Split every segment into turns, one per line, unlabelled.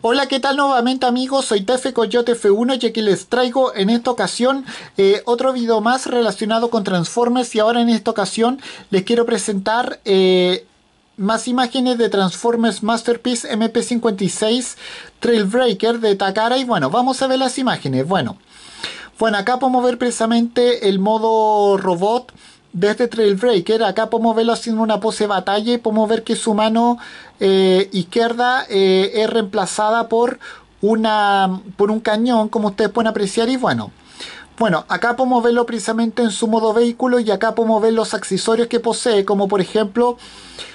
Hola, ¿qué tal nuevamente amigos? Soy Tefe Coyote F1 y aquí les traigo en esta ocasión eh, otro video más relacionado con Transformers y ahora en esta ocasión les quiero presentar eh, más imágenes de Transformers Masterpiece MP56 Trailbreaker de Takara y bueno, vamos a ver las imágenes. Bueno, bueno acá podemos ver precisamente el modo robot desde este Trailbreaker. Acá podemos verlo haciendo una pose de batalla y podemos ver que su mano eh, izquierda eh, es reemplazada por, una, por un cañón, como ustedes pueden apreciar. Y bueno, bueno, acá podemos verlo precisamente en su modo vehículo y acá podemos ver los accesorios que posee, como por ejemplo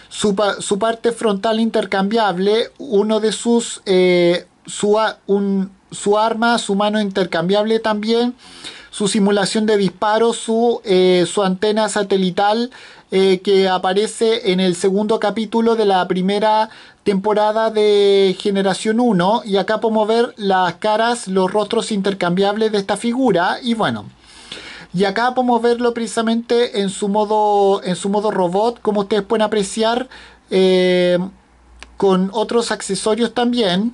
su, parte frontal intercambiable, uno de sus... Eh, su, su arma, su mano intercambiable también su simulación de disparos, eh, su, antena satelital eh, que aparece en el segundo capítulo de la primera temporada de Generación 1. Y acá podemos ver las caras, los rostros intercambiables de esta figura. Y bueno. Y acá podemos verlo precisamente en su modo, en su modo robot, como ustedes pueden apreciar, eh, con otros accesorios también.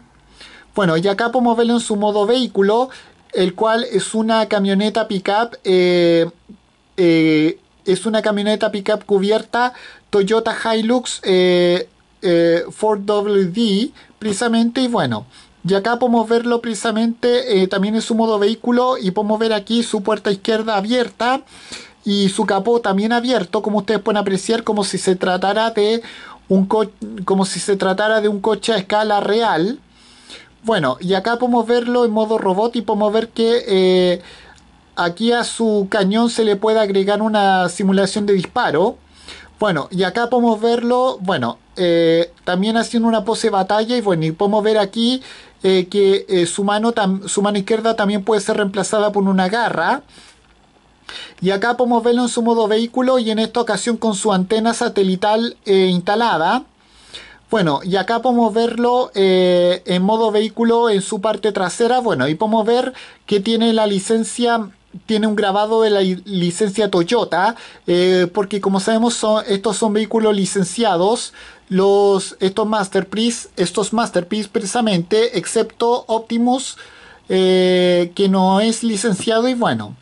Bueno, y acá podemos verlo en su modo vehículo el cual es una camioneta pickup, eh, eh, es una camioneta pickup cubierta Toyota Hilux eh, Ford wd precisamente, y bueno. Y acá podemos verlo precisamente, también en su modo vehículo y podemos ver aquí su puerta izquierda abierta y su capó también abierto, como ustedes pueden apreciar, como si se tratara de un, como si se tratara de un coche a escala real. Bueno, y acá podemos verlo en modo robot y podemos ver que eh, aquí a su cañón se le puede agregar una simulación de disparo. Bueno, y acá podemos verlo, bueno, eh, también haciendo una pose de batalla y bueno, y podemos ver aquí eh, que su, mano su mano izquierda también puede ser reemplazada por una garra. Y acá podemos verlo en su modo vehículo y en esta ocasión con su antena satelital instalada. Bueno, y acá podemos verlo eh, en modo vehículo en su parte trasera. Bueno, y podemos ver que tiene la licencia tiene un grabado de la licencia Toyota, eh, porque como sabemos estos son vehículos licenciados, los, estos Masterpiece, estos Masterpiece precisamente, excepto Optimus, eh, que no es licenciado y bueno.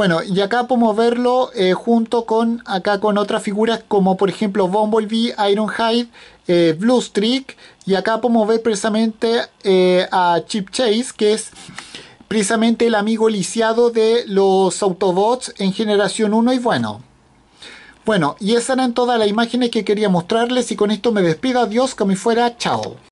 Bueno, y acá podemos verlo eh, junto con acá con otras figuras como por ejemplo Bumblebee, Ironhide, eh, Blue Streak y acá podemos ver precisamente eh, a Chip Chase que es precisamente el amigo lisiado de los Autobots en generación 1 y bueno. Bueno, y esas eran todas las imágenes que quería mostrarles y con esto me despido, adiós, como me fuera, chao.